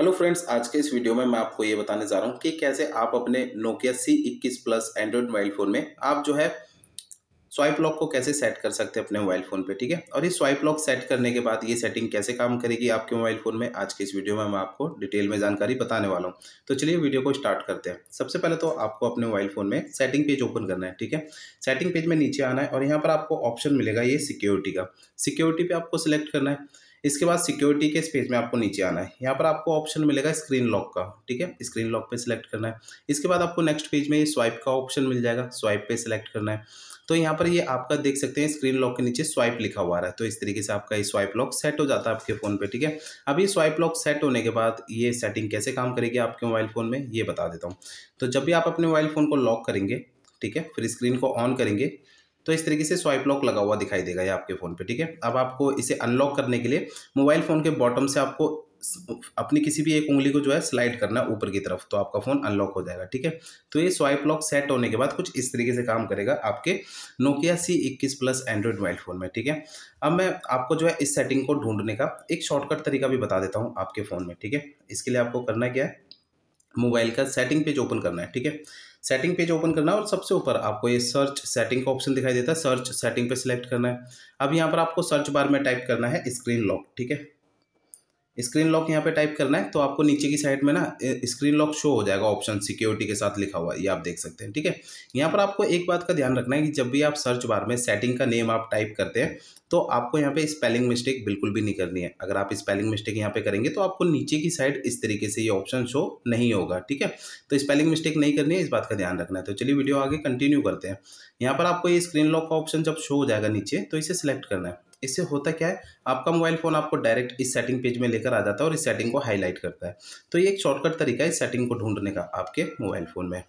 hello friends आज के इस वीडियो में मैं आपको ये बताने जा रहा हूँ कि कैसे आप अपने नोकिया सी इक्कीस प्लस एंड्रॉयड मोबाइल फ़ोन में आप जो है स्वाइप लॉक को कैसे सेट कर सकते हैं अपने मोबाइल फ़ोन पे ठीक है और ये स्वाइप लॉक सेट करने के बाद ये सेटिंग कैसे काम करेगी आपके मोबाइल फ़ोन में आज के इस वीडियो में मैं आपको डिटेल में जानकारी बताने वाला हूँ तो चलिए वीडियो को स्टार्ट करते हैं सबसे पहले तो आपको अपने मोबाइल फ़ोन में सेटिंग पेज ओपन करना है ठीक है सेटिंग पेज में नीचे आना है और यहाँ पर आपको ऑप्शन मिलेगा ये सिक्योरिटी का सिक्योरिटी पर आपको सिलेक्ट करना है इसके बाद सिक्योरिटी के इस पेज में आपको नीचे आना है यहाँ पर आपको ऑप्शन मिलेगा स्क्रीन लॉक का ठीक है स्क्रीन लॉक पे सिलेक्ट करना है इसके बाद आपको नेक्स्ट पेज में स्वाइप का ऑप्शन मिल जाएगा स्वाइप पे सिलेक्ट करना है तो यहाँ पर ये आपका देख सकते हैं स्क्रीन लॉक के नीचे स्वाइप लिखा हुआ रहा है तो इस तरीके से आपका ये स्वाइप लॉक सेट हो जाता है आपके फ़ोन पर ठीक है अब ये स्वाइप लॉक सेट होने के बाद ये सेटिंग कैसे काम करेगी आपके मोबाइल फ़ोन में ये बता देता हूँ तो जब भी आप अपने मोबाइल फ़ोन को लॉक करेंगे ठीक है फिर स्क्रीन को ऑन करेंगे तो इस तरीके से स्वाइप लॉक लगा हुआ दिखाई देगा ये आपके फ़ोन पे ठीक है अब आपको इसे अनलॉक करने के लिए मोबाइल फ़ोन के बॉटम से आपको अपनी किसी भी एक उंगली को जो है स्लाइड करना ऊपर की तरफ तो आपका फ़ोन अनलॉक हो जाएगा ठीक है तो ये स्वाइप लॉक सेट होने के बाद कुछ इस तरीके से काम करेगा आपके नोकिया सी इक्कीस प्लस एंड्रॉयड मोबाइल फ़ोन में ठीक है अब मैं आपको जो है इस सेटिंग को ढूंढने का एक शॉर्टकट तरीका भी बता देता हूँ आपके फ़ोन में ठीक है इसके लिए आपको करना क्या है मोबाइल का सेटिंग पेज ओपन करना है ठीक है सेटिंग पेज ओपन करना है और सबसे ऊपर आपको ये सर्च सेटिंग का ऑप्शन दिखाई देता है सर्च सेटिंग पे सिलेक्ट करना है अब यहाँ पर आपको सर्च बार में टाइप करना है स्क्रीन लॉक ठीक है स्क्रीन लॉक यहाँ पे टाइप करना है तो आपको नीचे की साइड में ना स्क्रीन लॉक शो हो जाएगा ऑप्शन सिक्योरिटी के साथ लिखा हुआ ये आप देख सकते हैं ठीक है यहाँ पर आपको एक बात का ध्यान रखना है कि जब भी आप सर्च बार में सेटिंग का नेम आप टाइप करते हैं तो आपको यहाँ पे स्पेलिंग मिस्टेक बिल्कुल भी नहीं करनी है अगर आप स्पेलिंग मिस्टेक यहाँ पे करेंगे तो आपको नीचे की साइड इस तरीके से ये ऑप्शन शो नहीं होगा ठीक है तो स्पेलिंग मिस्टेक नहीं करनी है इस बात का ध्यान रखना है तो चलिए वीडियो आगे कंटिन्यू करते हैं यहाँ पर आपको ये स्क्रीन लॉक का ऑप्शन जब शो हो जाएगा नीचे तो इसे सिलेक्ट करना है इससे होता क्या है आपका मोबाइल फ़ोन आपको डायरेक्ट इस सेटिंग पेज में लेकर आ जाता है और इस सेटिंग को हाईलाइट करता है तो ये एक शॉर्टकट तरीका है इस सेटिंग को ढूंढने का आपके मोबाइल फ़ोन में